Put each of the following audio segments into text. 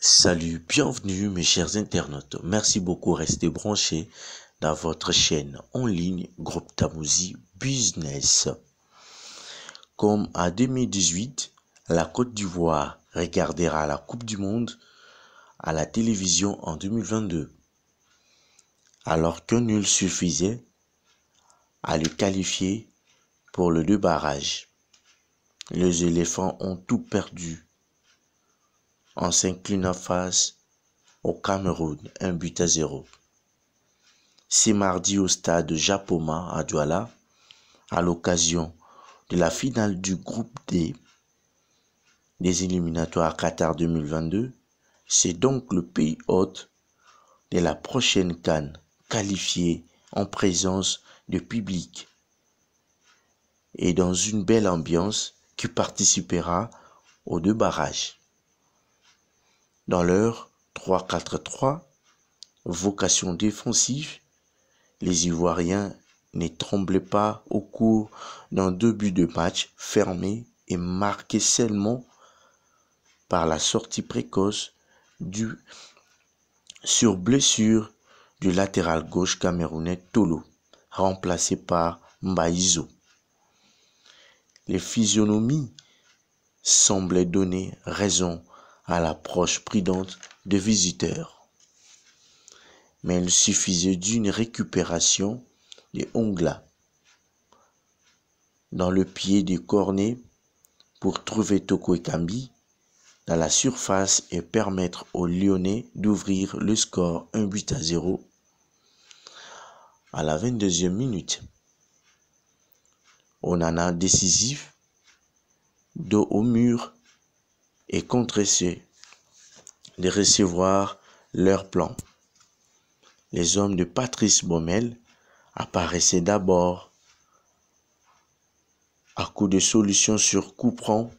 Salut, bienvenue mes chers internautes. Merci beaucoup, restez branchés dans votre chaîne en ligne Groupe Tamouzi Business. Comme en 2018, la Côte d'Ivoire regardera la Coupe du Monde à la télévision en 2022. Alors que nul suffisait à le qualifier pour le deux barrages. Les éléphants ont tout perdu en s'inclinant face au Cameroun, un but à zéro. C'est mardi au stade Japoma à Douala, à l'occasion de la finale du groupe D des éliminatoires Qatar 2022. C'est donc le pays hôte de la prochaine Cannes, qualifiée en présence de public et dans une belle ambiance qui participera aux deux barrages dans leur 3-4-3, vocation défensive, les Ivoiriens ne tremblaient pas au cours d'un début de match fermé et marqué seulement par la sortie précoce du sur blessure du latéral gauche camerounais Tolo, remplacé par Mbaïzo. Les physionomies semblaient donner raison à l'approche prudente de visiteurs. Mais il suffisait d'une récupération des onglas dans le pied du Cornet pour trouver Toko Kambi dans la surface et permettre aux Lyonnais d'ouvrir le score 1 but à 0 à la 22e minute. Onana décisif, dos au mur, et contre de recevoir leur plan. Les hommes de Patrice Baumel apparaissaient d'abord à coup de solutions sur Couperon,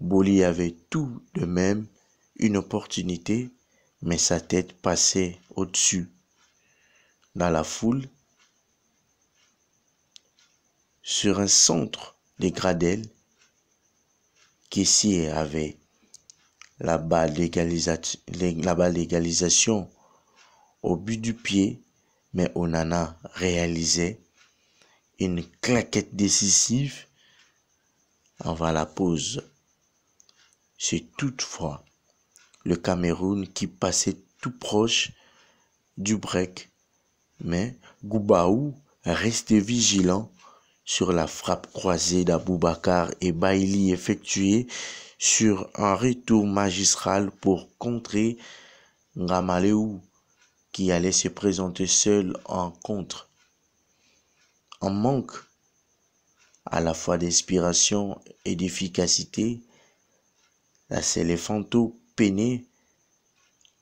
Boli avait tout de même une opportunité, mais sa tête passait au-dessus. Dans la foule, sur un centre des gradelles, s'y avait la balle d'égalisation au but du pied, mais Onana réalisait une claquette décisive avant la pause. C'est toutefois le Cameroun qui passait tout proche du break, mais Goubaou restait vigilant sur la frappe croisée d'Aboubacar et Bailly effectuée sur un retour magistral pour contrer Ngamaleou qui allait se présenter seul en contre. En manque à la fois d'inspiration et d'efficacité, la Selefanto peinait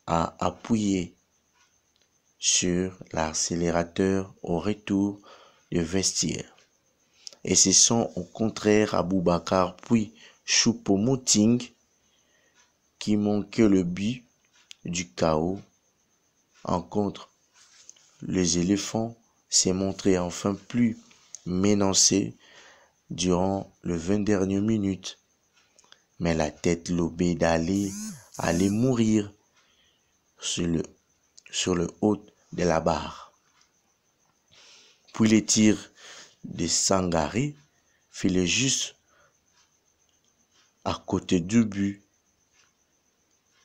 à appuyer sur l'accélérateur au retour de vestiaire et ce sont au contraire Aboubakar puis choupo mouting qui manquaient le but du chaos. En contre, les éléphants s'est montré enfin plus menacé durant le 20 dernières minutes. Mais la tête lobée d'aller allait mourir sur le, sur le haut de la barre. Puis les tirs de Sangari filait juste à côté du but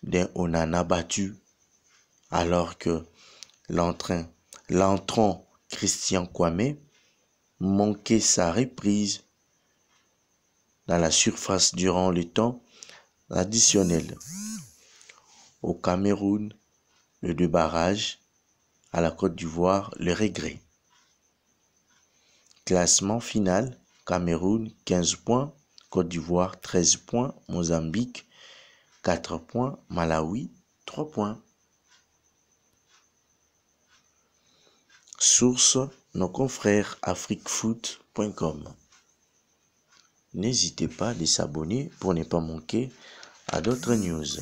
d'un Onana battu alors que l'entrant Christian Kwame manquait sa reprise dans la surface durant le temps additionnel. Au Cameroun, le débarrage, à la Côte d'Ivoire, le regret. Classement final, Cameroun 15 points, Côte d'Ivoire 13 points, Mozambique 4 points, Malawi 3 points. Source, nos confrères africfoot.com. N'hésitez pas à s'abonner pour ne pas manquer à d'autres news.